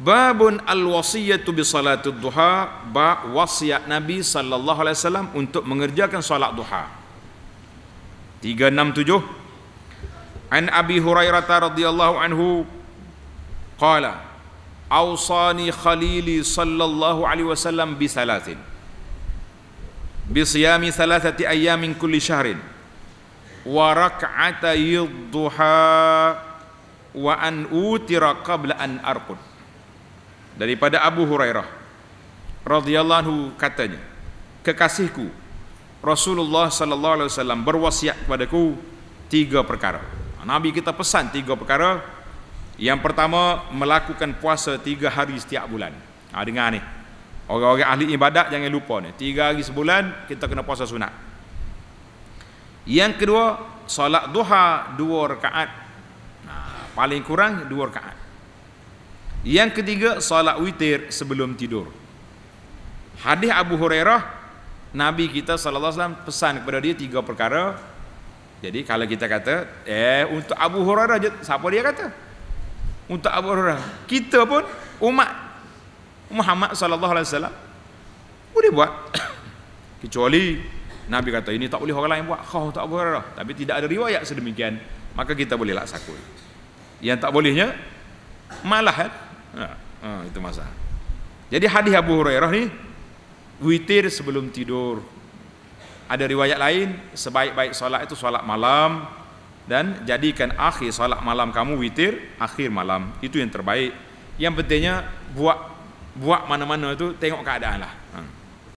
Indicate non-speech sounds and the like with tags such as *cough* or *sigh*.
Babun al-wasiyatu bi salatu duha ba wasiat Nabi sallallahu alaihi wasallam untuk mengerjakan salat duha. 367 An Abi Hurairah radhiyallahu anhu qala Awsani khalili sallallahu alaihi wasallam bi salatin bi siyami thalathati ayyamin kulli shahrin wa rak'atay duha wa an utira qabla an arqud daripada Abu Hurairah radhiyallahu katanya kekasihku Rasulullah sallallahu alaihi wasallam berwasiat kepadaku tiga perkara Nabi kita pesan tiga perkara yang pertama melakukan puasa tiga hari setiap bulan ha, dengar ni orang-orang ahli ibadat jangan lupa ni tiga hari sebulan kita kena puasa sunat yang kedua solat duha dua rakaat ha, paling kurang dua rakaat yang ketiga salat witir sebelum tidur. Hadis Abu Hurairah Nabi kita sallallahu alaihi wasallam pesan kepada dia tiga perkara. Jadi kalau kita kata eh untuk Abu Hurairah siapa dia kata? Untuk Abu Hurairah. Kita pun umat Muhammad sallallahu alaihi wasallam boleh buat. *coughs* Kecuali Nabi kata ini tak boleh orang lain buat. Khaw tak Abu Hurairah. Tapi tidak ada riwayat sedemikian, maka kita boleh laksakan. Yang tak bolehnya malah eh, Ha, ha, itu masalah. Jadi hadis Abu Hurairah ni witir sebelum tidur. Ada riwayat lain sebaik-baik solat itu solat malam dan jadikan akhir solat malam kamu witir akhir malam itu yang terbaik. Yang pentingnya buat buat mana-mana itu tengok keadaan lah. Ha.